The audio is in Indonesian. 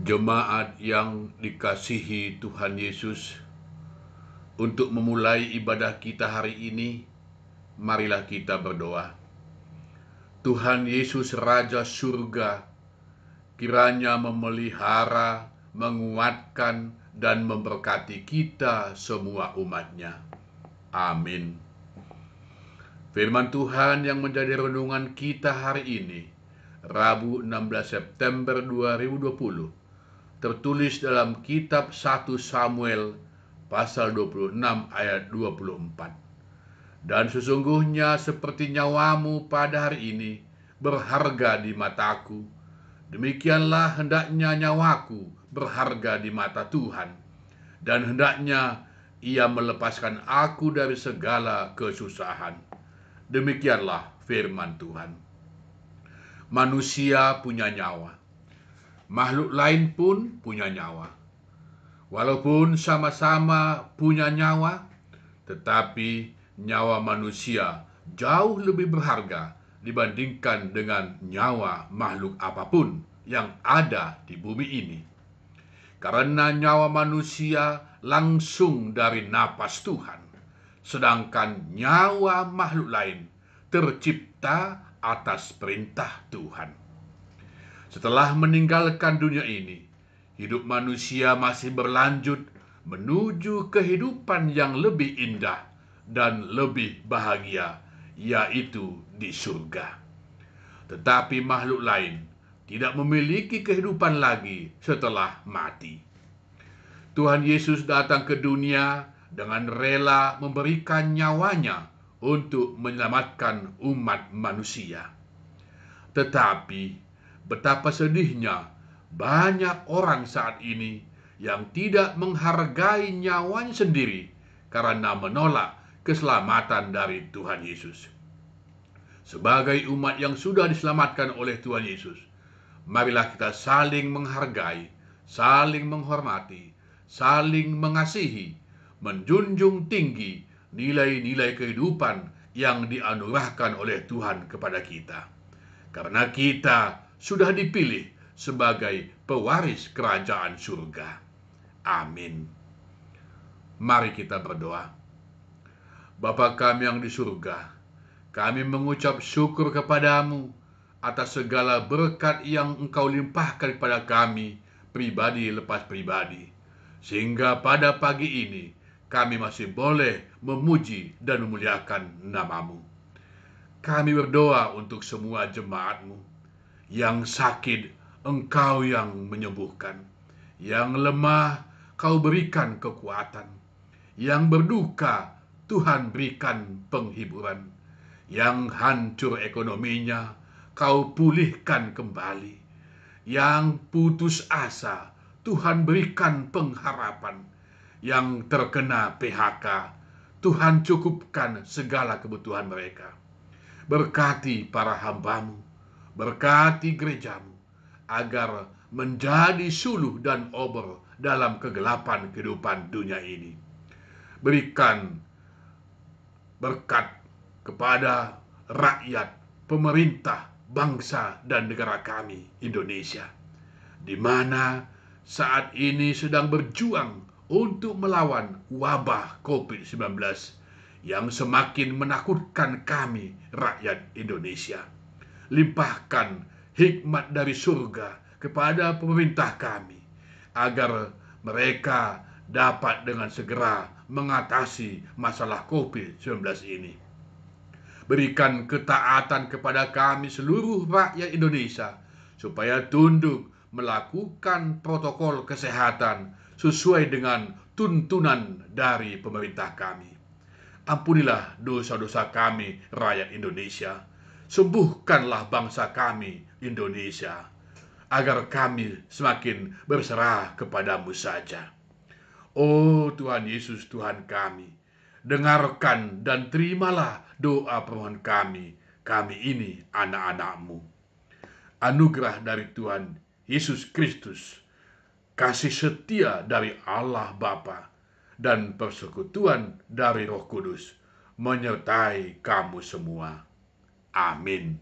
jemaat yang dikasihi Tuhan Yesus, untuk memulai ibadah kita hari ini, marilah kita berdoa. Tuhan Yesus Raja Surga, kiranya memelihara, menguatkan, dan memberkati kita semua umatnya. Amin. Firman Tuhan yang menjadi renungan kita hari ini, Rabu 16 September 2020, tertulis dalam kitab 1 Samuel pasal 26 ayat 24. Dan sesungguhnya seperti nyawamu pada hari ini berharga di mataku, demikianlah hendaknya nyawaku berharga di mata Tuhan, dan hendaknya ia melepaskan aku dari segala kesusahan. Demikianlah firman Tuhan. Manusia punya nyawa Makhluk lain pun punya nyawa. Walaupun sama-sama punya nyawa, tetapi nyawa manusia jauh lebih berharga dibandingkan dengan nyawa makhluk apapun yang ada di bumi ini. Karena nyawa manusia langsung dari napas Tuhan, sedangkan nyawa makhluk lain tercipta atas perintah Tuhan. Setelah meninggalkan dunia ini, hidup manusia masih berlanjut menuju kehidupan yang lebih indah dan lebih bahagia, yaitu di surga. Tetapi makhluk lain tidak memiliki kehidupan lagi setelah mati. Tuhan Yesus datang ke dunia dengan rela memberikan nyawanya untuk menyelamatkan umat manusia. Tetapi betapa sedihnya banyak orang saat ini yang tidak menghargai nyawanya sendiri karena menolak keselamatan dari Tuhan Yesus. Sebagai umat yang sudah diselamatkan oleh Tuhan Yesus, marilah kita saling menghargai, saling menghormati, saling mengasihi, menjunjung tinggi nilai-nilai kehidupan yang dianugerahkan oleh Tuhan kepada kita. Karena kita sudah dipilih sebagai pewaris kerajaan surga. Amin. Mari kita berdoa. Bapa kami yang di surga, kami mengucap syukur kepadamu atas segala berkat yang engkau limpahkan kepada kami, pribadi lepas pribadi. Sehingga pada pagi ini, kami masih boleh memuji dan memuliakan namamu. Kami berdoa untuk semua jemaatmu, yang sakit engkau yang menyembuhkan, yang lemah kau berikan kekuatan, yang berduka Tuhan berikan penghiburan, yang hancur ekonominya kau pulihkan kembali, yang putus asa Tuhan berikan pengharapan, yang terkena PHK Tuhan cukupkan segala kebutuhan mereka. Berkati para hambamu, Berkati gerejamu agar menjadi suluh dan obor dalam kegelapan kehidupan dunia ini. Berikan berkat kepada rakyat, pemerintah, bangsa, dan negara kami, Indonesia, di mana saat ini sedang berjuang untuk melawan wabah COVID-19 yang semakin menakutkan kami, rakyat Indonesia limpahkan hikmat dari surga kepada pemerintah kami, agar mereka dapat dengan segera mengatasi masalah COVID-19 ini. Berikan ketaatan kepada kami seluruh rakyat Indonesia, supaya tunduk melakukan protokol kesehatan sesuai dengan tuntunan dari pemerintah kami. Ampunilah dosa-dosa kami, rakyat Indonesia sembuhkanlah bangsa kami, Indonesia, agar kami semakin berserah kepadamu saja. Oh Tuhan Yesus, Tuhan kami, dengarkan dan terimalah doa permohonan kami. Kami ini anak-anakmu. Anugerah dari Tuhan Yesus Kristus, kasih setia dari Allah Bapa, dan persekutuan dari Roh Kudus menyertai kamu semua. Amin.